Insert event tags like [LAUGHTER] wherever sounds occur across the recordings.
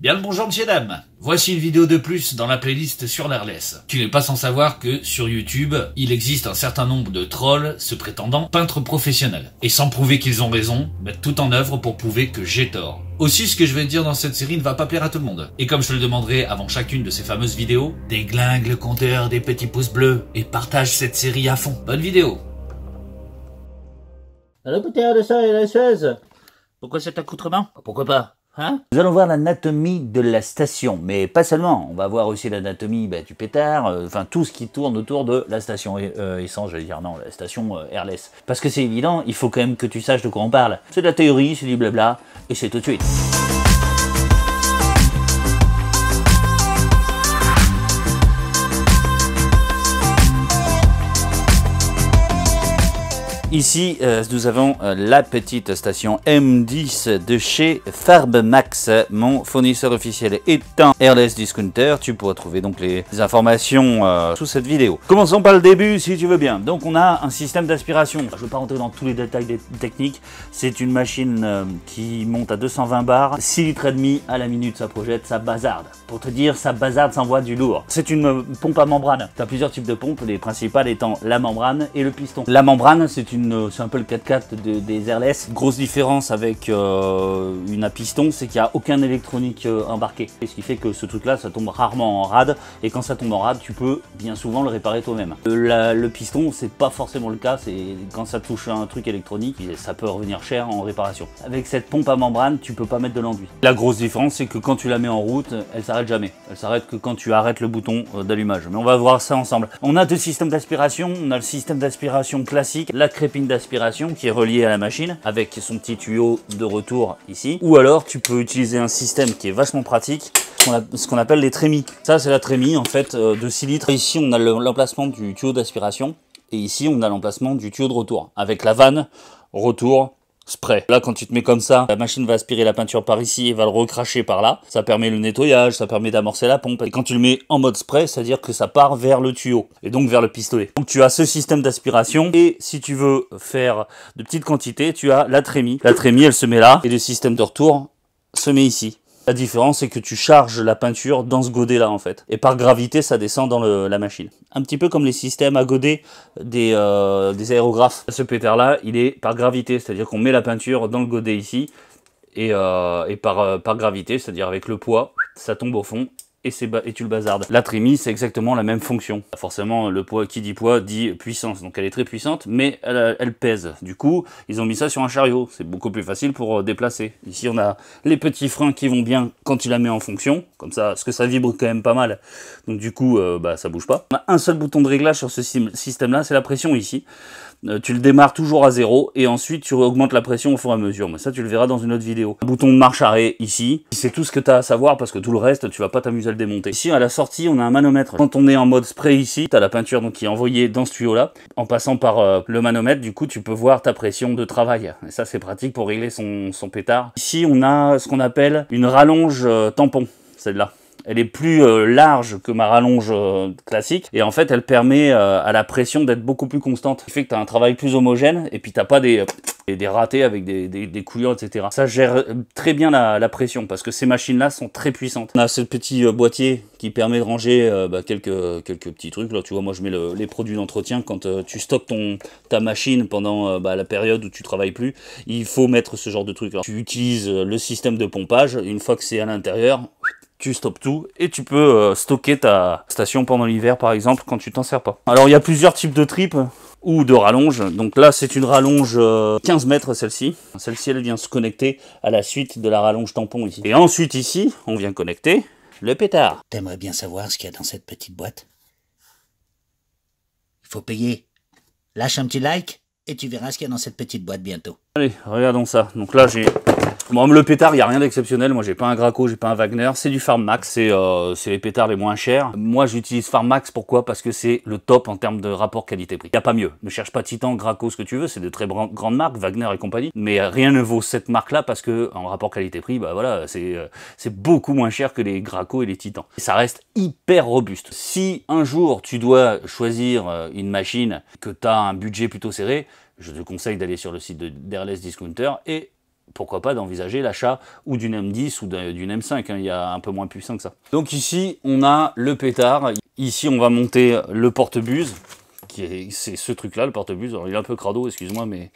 Bien le bonjour monsieur dames Voici une vidéo de plus dans la playlist sur l'airless. Tu n'es pas sans savoir que sur YouTube, il existe un certain nombre de trolls se prétendant peintres professionnels. Et sans prouver qu'ils ont raison, mettent tout en œuvre pour prouver que j'ai tort. Aussi, ce que je vais dire dans cette série ne va pas plaire à tout le monde. Et comme je le demanderai avant chacune de ces fameuses vidéos, déglingue le compteur des petits pouces bleus et partage cette série à fond. Bonne vidéo Allô, de ça, et la Pourquoi cet accoutrement Pourquoi pas Hein Nous allons voir l'anatomie de la station, mais pas seulement. On va voir aussi l'anatomie bah, du pétard, euh, enfin tout ce qui tourne autour de la station euh, je vais dire non, la station euh, airless. Parce que c'est évident, il faut quand même que tu saches de quoi on parle. C'est de la théorie, c'est du blabla, et c'est tout de suite. Ici, euh, nous avons euh, la petite station M10 de chez Farb mon fournisseur officiel étant Airless Discounter. Tu pourras trouver donc les informations euh, sous cette vidéo. Commençons par le début, si tu veux bien. Donc, on a un système d'aspiration. Je ne vais pas rentrer dans tous les détails techniques. C'est une machine qui monte à 220 bars, 6 litres et demi à la minute, ça projette, ça bazarde. Pour te dire, ça bazarde, ça envoie du lourd. C'est une pompe à membrane. Tu as plusieurs types de pompes, les principales étant la membrane et le piston. La membrane, c'est une c'est un peu le 4x4 des airless Grosse différence avec euh, une à piston, c'est qu'il n'y a aucun électronique euh, embarqué. ce qui fait que ce truc-là, ça tombe rarement en rade. Et quand ça tombe en rade, tu peux bien souvent le réparer toi-même. Euh, le, piston, c'est pas forcément le cas. C'est quand ça touche un truc électronique, ça peut revenir cher en réparation. Avec cette pompe à membrane, tu peux pas mettre de l'enduit. La grosse différence, c'est que quand tu la mets en route, elle s'arrête jamais. Elle s'arrête que quand tu arrêtes le bouton d'allumage. Mais on va voir ça ensemble. On a deux systèmes d'aspiration. On a le système d'aspiration classique, la création d'aspiration qui est reliée à la machine avec son petit tuyau de retour ici. Ou alors tu peux utiliser un système qui est vachement pratique ce qu'on appelle les trémies. Ça, c'est la trémie en fait euh, de 6 litres. Ici, on a l'emplacement du tuyau d'aspiration et ici, on a l'emplacement du tuyau de retour avec la vanne retour spray. Là, quand tu te mets comme ça, la machine va aspirer la peinture par ici et va le recracher par là. Ça permet le nettoyage, ça permet d'amorcer la pompe. Et quand tu le mets en mode spray, c'est-à-dire que ça part vers le tuyau et donc vers le pistolet. Donc tu as ce système d'aspiration et si tu veux faire de petites quantités, tu as la trémie. La trémie, elle se met là et le système de retour se met ici. La différence, c'est que tu charges la peinture dans ce godet-là, en fait. Et par gravité, ça descend dans la machine. Un petit peu comme les systèmes à godet des, euh, aérographes. Ce péter là il est par gravité, c'est-à-dire qu'on met la peinture dans le godet ici, et, euh, euh, par gravité, c'est-à-dire avec le poids, ça tombe au fond et, et tu le bazarde. La trémie, c'est exactement la même fonction. Forcément, le poids qui dit poids dit puissance, donc elle est très puissante, mais elle, euh, pèse. Du coup, ils ont mis ça sur un chariot, c'est beaucoup plus facile pour euh, déplacer. Ici, on a les petits freins qui vont bien quand il la met en fonction, comme ça, parce que ça vibre quand même pas mal, donc du coup, euh, bah, ça bouge pas. On a un seul bouton de réglage sur ce système-là, c'est la pression ici. Euh, tu le démarres toujours à zéro et ensuite tu augmentes la pression au fur et à mesure. Mais ça, tu le verras dans une autre vidéo. Un bouton de marche arrêt ici. C'est tout ce que tu as à savoir parce que tout le reste, tu vas pas t'amuser à le démonter. Ici, à la sortie, on a un manomètre. Quand on est en mode spray ici, tu as la peinture donc, qui est envoyée dans ce tuyau-là. En passant par euh, le manomètre, du coup, tu peux voir ta pression de travail. Et ça, c'est pratique pour régler son, son pétard. Ici, on a ce qu'on appelle une rallonge euh, tampon. Celle-là. Elle est plus euh, large que ma rallonge euh, classique et en fait elle permet euh, à la pression d'être beaucoup plus constante. Ce qui fait que tu as un travail plus homogène et puis tu n'as pas des, des ratés avec des, des, etc. Ça gère très bien la, pression parce que ces machines-là sont très puissantes. On a ce petit boîtier qui permet de ranger bah, quelques, petits trucs. tu vois, moi je mets les produits d'entretien quand tu stockes ta machine pendant bah, la période où tu travailles plus. Il faut mettre ce genre de truc. Tu utilises le système de pompage. Une fois que c'est à l'intérieur, tu stops tout et tu peux euh, stocker ta station pendant l'hiver par exemple quand tu t'en sers pas. Alors il y a plusieurs types de tripes ou de rallonge. Donc là c'est une rallonge 15 euh, mètres celle-ci. Celle-ci elle vient se connecter à la suite de la rallonge tampon ici. Et ensuite ici on vient connecter le pétard. T'aimerais bien savoir ce qu'il y a dans cette petite boîte Il faut payer. Lâche un petit like et tu verras ce qu'il y a dans cette petite boîte bientôt. Allez regardons ça. Donc là j'ai Bon, le pétard, il n'y a rien d'exceptionnel. Moi, j'ai pas un Graco, j'ai pas un Wagner. C'est du Farmax, euh, c'est les pétards les moins chers. Moi, j'utilise Farmax, pourquoi Parce que c'est le top en termes de rapport qualité-prix. Il n'y a pas mieux. Ne cherche pas Titan, Graco, ce que tu veux. C'est de très grandes marques, Wagner et compagnie. Mais rien ne vaut cette marque-là parce que, en rapport qualité-prix, bah voilà, euh, c'est beaucoup moins cher que les Graco et les Titans. Et ça reste hyper robuste. Si un jour, tu dois choisir euh, une machine, que tu as un budget plutôt serré, je te conseille d'aller sur le site de d'Airless Discounter et pourquoi pas d'envisager l'achat ou d'une M10 ou d'une M5, hein, il y a un peu moins puissant que ça. Donc ici, on a le pétard, ici on va monter le porte-buse, c'est ce truc-là, le porte-buse, il est un peu crado, excuse-moi, mais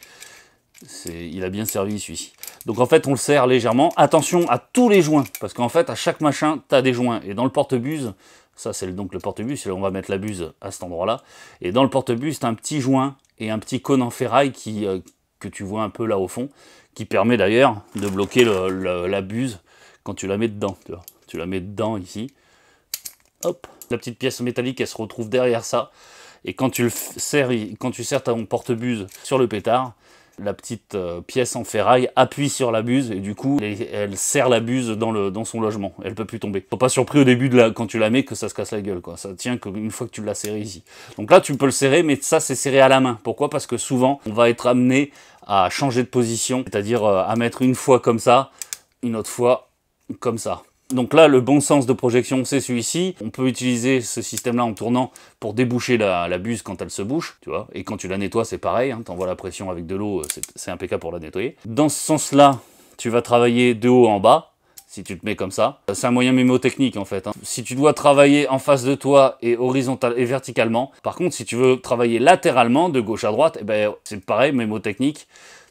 il a bien servi celui-ci. Donc en fait, on le serre légèrement, attention à tous les joints, parce qu'en fait, à chaque machin, tu as des joints, et dans le porte-buse, ça c'est donc le porte-buse, on va mettre la buse à cet endroit-là, et dans le porte-buse, tu un petit joint et un petit cône en ferraille qui... Euh, tu vois un peu là au fond, qui permet d'ailleurs de bloquer la buse quand tu la mets dedans. Tu, la mets dedans ici. Hop, la petite pièce métallique, elle se retrouve derrière ça. Et quand tu, le serres, quand tu serres ton porte-buse sur le pétard, la petite euh, pièce en ferraille appuie sur la buse et du coup elle, serre la buse dans, son logement, elle peut plus tomber. Faut pas surpris au début de la, quand tu la mets que ça se casse la gueule quoi, ça tient qu'une fois que tu l'as serré ici. Donc là tu peux le serrer mais ça c'est serré à la main. Pourquoi Parce que souvent on va être amené à changer de position, c'est-à-dire euh, à mettre une fois comme ça, une autre fois comme ça. Donc là, le bon sens de projection, c'est celui-ci. On peut utiliser ce système-là en tournant pour déboucher la, buse quand elle se bouche, tu vois. Et quand tu la nettoies, c'est pareil, hein, envoies la pression avec de l'eau, c'est impeccable pour la nettoyer. Dans ce sens-là, tu vas travailler de haut en bas, si tu te mets comme ça. C'est un moyen mémotechnique en fait. Hein. Si tu dois travailler en face de toi et horizontalement et verticalement, par contre si tu veux travailler latéralement de gauche à droite, eh ben, c'est pareil, mémotechnique,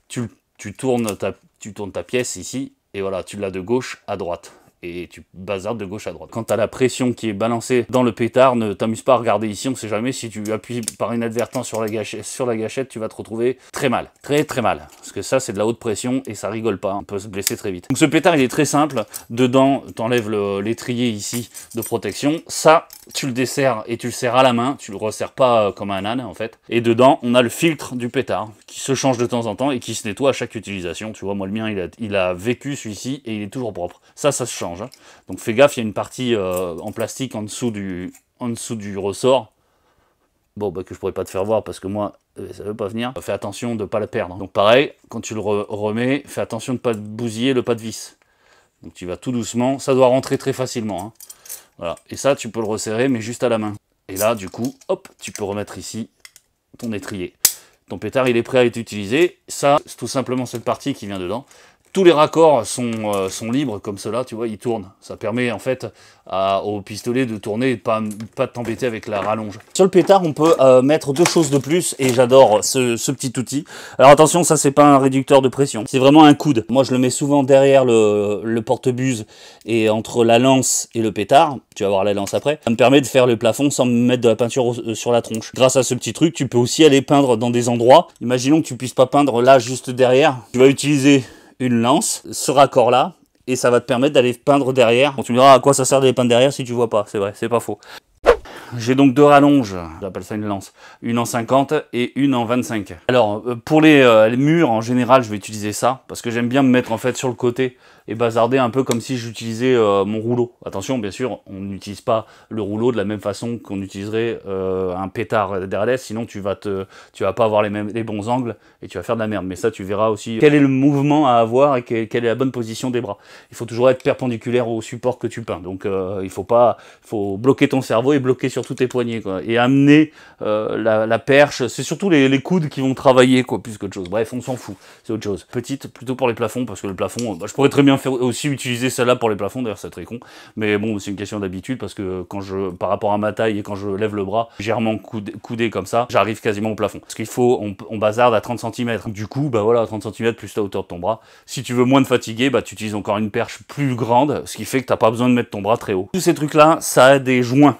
tu, tu, tournes tu tournes ta pièce ici et voilà, tu l'as de gauche à droite et tu bazardes de gauche à droite. Quand à la pression qui est balancée dans le pétard, ne t'amuse pas à regarder ici, on sait jamais si tu appuies par inadvertance sur la gâchette, tu vas te retrouver très mal, très très mal, parce que ça c'est de la haute pression et ça rigole pas, on peut se blesser très vite. Donc ce pétard il est très simple, dedans t'enlèves l'étrier ici de protection, ça tu le desserres et tu le serres à la main, tu le resserres pas euh, comme un âne en fait, et dedans on a le filtre du pétard qui se change de temps en temps et qui se nettoie à chaque utilisation, tu vois moi le mien il a, il a vécu celui-ci et il est toujours propre, ça ça se change. Hein. Donc fais gaffe, il y a une partie euh, en plastique en dessous du, en dessous du ressort. Bon, bah, que je pourrais pas te faire voir parce que moi, euh, ça veut pas venir. Euh, fais attention de pas la perdre. Hein. Donc pareil, quand tu le remets, fais attention de pas bousiller le pas de vis. Donc tu vas tout doucement, ça doit rentrer très facilement. Hein. Voilà, et ça tu peux le resserrer mais juste à la main. Et là du coup, hop, tu peux remettre ici ton étrier. Ton pétard il est prêt à être utilisé, ça c'est tout simplement cette partie qui vient dedans tous les raccords sont, euh, sont, libres comme cela, tu vois, ils tournent. Ça permet en fait à, au pistolet de tourner et de pas, pas t'embêter avec la rallonge. Sur le pétard, on peut euh, mettre deux choses de plus et j'adore ce, petit outil. Alors attention, ça c'est pas un réducteur de pression, c'est vraiment un coude. Moi je le mets souvent derrière le, le porte-buse et entre la lance et le pétard, tu vas voir la lance après, ça me permet de faire le plafond sans me mettre de la peinture euh, sur la tronche. Grâce à ce petit truc, tu peux aussi aller peindre dans des endroits. Imaginons que tu puisses pas peindre là juste derrière. Tu vas utiliser une lance, ce raccord-là, et ça va te permettre d'aller peindre derrière. On tu me diras à quoi ça sert d'aller peindre derrière si tu vois pas, c'est vrai, c'est pas faux. J'ai donc deux rallonges, j'appelle ça une lance, une en 50 et une en 25. Alors euh, pour les, euh, les murs en général je vais utiliser ça parce que j'aime bien me mettre en fait sur le côté et bazarder un peu comme si j'utilisais euh, mon rouleau. Attention, bien sûr, on n'utilise pas le rouleau de la même façon qu'on utiliserait euh, un pétard d'RLS, sinon tu vas te, tu vas pas avoir les, mêmes, les bons angles et tu vas faire de la merde. Mais ça, tu verras aussi quel est le mouvement à avoir et quelle, est la bonne position des bras. Il faut toujours être perpendiculaire au support que tu peins. Donc, euh, il faut pas, faut bloquer ton cerveau et bloquer surtout tes poignets quoi, et amener la, perche. C'est surtout les, les, coudes qui vont travailler quoi, plus qu'autre chose. Bref, on s'en fout, c'est autre chose. Petite plutôt pour les plafonds parce que le plafond, bah, je pourrais très bien faire aussi utiliser celle-là pour les plafonds, d'ailleurs c'est très con. Mais bon, c'est une question d'habitude parce que quand je, par rapport à ma taille et quand je lève le bras, légèrement coudé, comme ça, j'arrive quasiment au plafond. Parce qu'il faut, on, bazarde à 30 cm. Du coup, bah voilà, 30 cm plus la hauteur de ton bras. Si tu veux moins de fatiguer, bah tu utilises encore une perche plus grande, ce qui fait que t'as pas besoin de mettre ton bras très haut. Tous ces trucs-là, ça a des joints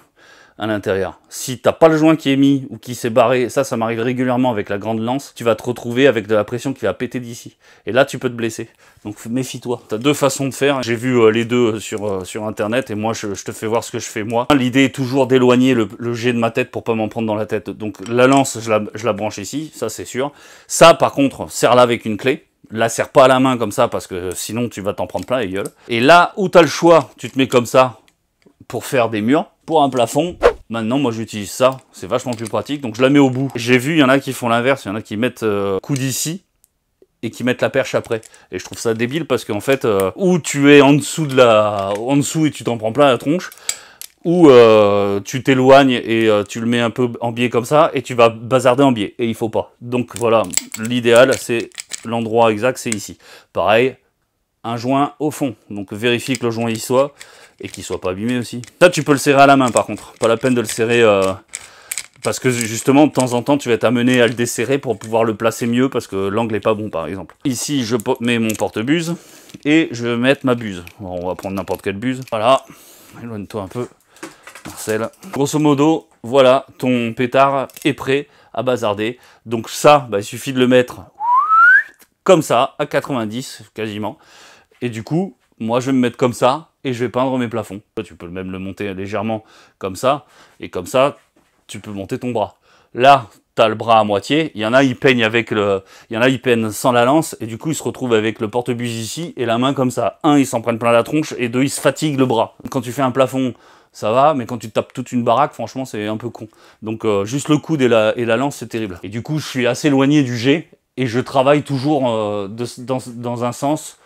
à l'intérieur. Si t'as pas le joint qui est mis ou qui s'est barré, ça, ça m'arrive régulièrement avec la grande lance, tu vas te retrouver avec de la pression qui va péter d'ici. Et là, tu peux te blesser. Donc méfie-toi. T'as deux façons de faire. J'ai vu euh, les deux euh, sur, euh, sur internet et moi, je, te fais voir ce que je fais moi. L'idée est toujours d'éloigner le, jet de ma tête pour pas m'en prendre dans la tête. Donc la lance, je la, branche ici, ça c'est sûr. Ça, par contre, serre-la avec une clé la serre pas à la main comme ça parce que sinon tu vas t'en prendre plein les gueules. Et là où t'as le choix, tu te mets comme ça pour faire des murs, pour un plafond, Maintenant, moi, j'utilise ça. C'est vachement plus pratique. Donc, je la mets au bout. J'ai vu, il y en a qui font l'inverse. Il y en a qui mettent euh, coup d'ici et qui mettent la perche après. Et je trouve ça débile parce qu'en fait, euh, ou tu es en dessous de la, en dessous et tu t'en prends plein la tronche, ou euh, tu t'éloignes et tu le mets un peu en biais comme ça et tu vas bazarder en biais et il faut pas. Donc voilà, l'idéal c'est l'endroit exact, c'est ici. Pareil, un joint au fond. Donc vérifie que le joint y soit et qu'il soit pas abîmé aussi. Ça, tu peux le serrer à la main par contre. Pas la peine de le serrer euh, parce que justement, de temps en temps, tu vas être amené à le desserrer pour pouvoir le placer mieux parce que l'angle est pas bon par exemple. Ici, je mets mon porte-buse et je vais mettre ma buse. on va prendre n'importe quelle buse. Voilà, éloigne-toi un peu. Marcel. Grosso modo, voilà, ton pétard est prêt à bazarder. Donc ça, bah, il suffit de le mettre comme ça, à 90 quasiment. Et du coup, moi je vais me mettre comme ça et je vais peindre mes plafonds. Tu peux même le monter légèrement comme ça, et comme ça, tu peux monter ton bras. Là, tu as le bras à moitié, il y en a, ils peignent avec le, il y en a, ils sans la lance, et du coup, ils se retrouvent avec le porte-buse ici, et la main comme ça. Un, ils s'en prennent plein la tronche, et deux, ils se fatiguent le bras. Quand tu fais un plafond, ça va, mais quand tu tapes toute une baraque, franchement, c'est un peu con. Donc, euh, juste le coude et la, et la lance, c'est terrible. Et du coup, je suis assez éloigné du G, et je travaille toujours euh, dans, dans un sens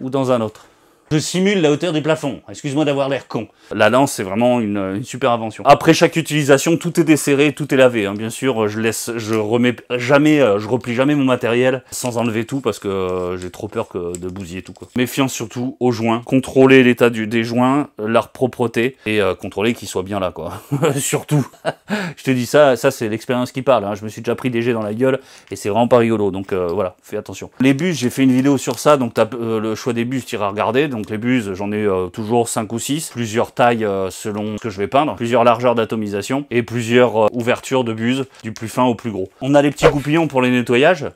ou dans un autre. Je simule la hauteur des plafonds Excuse-moi d'avoir l'air con. La lance, c'est vraiment une, super invention. Après chaque utilisation, tout est desserré, tout est lavé. Hein. Bien sûr, je laisse, je remets jamais, euh, je replie jamais mon matériel sans enlever tout parce que euh, j'ai trop peur que de bousiller tout. Quoi. Méfiance surtout aux joints. Contrôler l'état des joints, leur propreté et euh, contrôler qu'ils soient bien là, quoi. [LAUGHS] surtout. [LAUGHS] je te dis ça, ça c'est l'expérience qui parle. Hein. Je me suis déjà pris des jets dans la gueule et c'est vraiment pas rigolo. Donc voilà, fais attention. Les bus, j'ai fait une vidéo sur ça. Donc as, le choix des bus, tu iras regarder. Donc donc les buses, j'en ai euh, toujours 5 ou 6, plusieurs tailles euh, selon ce que je vais peindre, plusieurs largeurs d'atomisation et plusieurs euh, ouvertures de buses, du plus fin au plus gros. On a les petits goupillons pour les nettoyages,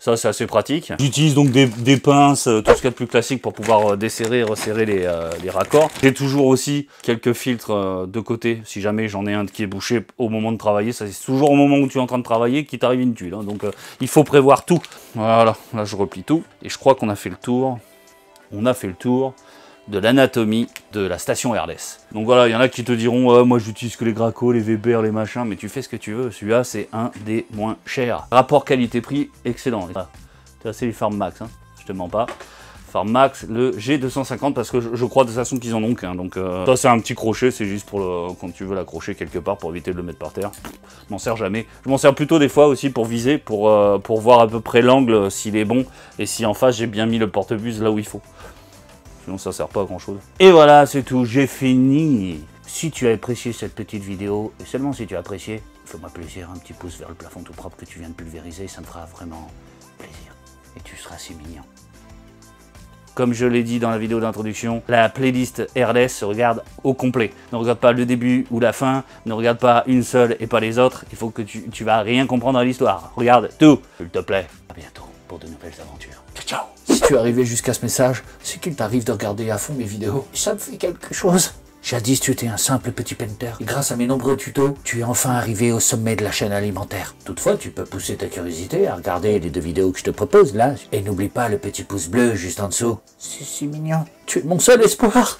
ça, c'est assez pratique. J'utilise donc des, pinces, tout ce qu'il y a de plus classique pour pouvoir desserrer et resserrer les, raccords. J'ai toujours aussi quelques filtres de côté, si jamais j'en ai un qui est bouché au moment de travailler. Ça, c'est toujours au moment où tu es en train de travailler qu'il t'arrive une tuile. Hein. Donc, il faut prévoir tout. Voilà, là, je replie tout. Et je crois qu'on a fait le tour on a fait le tour de l'anatomie de la station Airless. Donc voilà, il y en a qui te diront ah, moi j'utilise que les Graco, les Weber, les machins, mais tu fais ce que tu veux. Celui-là, c'est un des moins chers. Rapport qualité-prix, excellent. Ah, c'est les Farm Max, hein. je te mens pas. Enfin, Max, le G250 parce que je, crois de toute façon qu'ils en ont qu'un. Donc ça euh, c'est un petit crochet, c'est juste pour quand tu veux l'accrocher quelque part pour éviter de le mettre par terre. Je m'en sers jamais. Je m'en sers plutôt des fois aussi pour viser, pour, euh, pour voir à peu près l'angle euh, s'il est bon et si en face j'ai bien mis le porte-buse là où il faut. Sinon ça sert pas à grand chose. Et voilà c'est tout, j'ai fini. Si tu as apprécié cette petite vidéo, et seulement si tu as apprécié, fais-moi plaisir, un petit pouce vers le plafond tout propre que tu viens de pulvériser, ça me fera vraiment plaisir. Et tu seras si mignon. Comme je l'ai dit dans la vidéo d'introduction, la playlist RLS se regarde au complet. Ne regarde pas le début ou la fin, ne regarde pas une seule et pas les autres, il faut que tu, tu vas rien comprendre à l'histoire. Regarde tout, s'il te plaît. À bientôt pour de nouvelles aventures. Ciao, ciao Si tu es arrivé jusqu'à ce message, c'est qu'il t'arrive de regarder à fond mes vidéos. Ça me fait quelque chose. Jadis, tu étais un simple petit painter. grâce à mes nombreux tutos, tu es enfin arrivé au sommet de la chaîne alimentaire. Toutefois, tu peux pousser ta curiosité à regarder les deux vidéos que je te propose là. Et n'oublie pas le petit pouce bleu juste en dessous. C'est si mignon. Tu es mon seul espoir.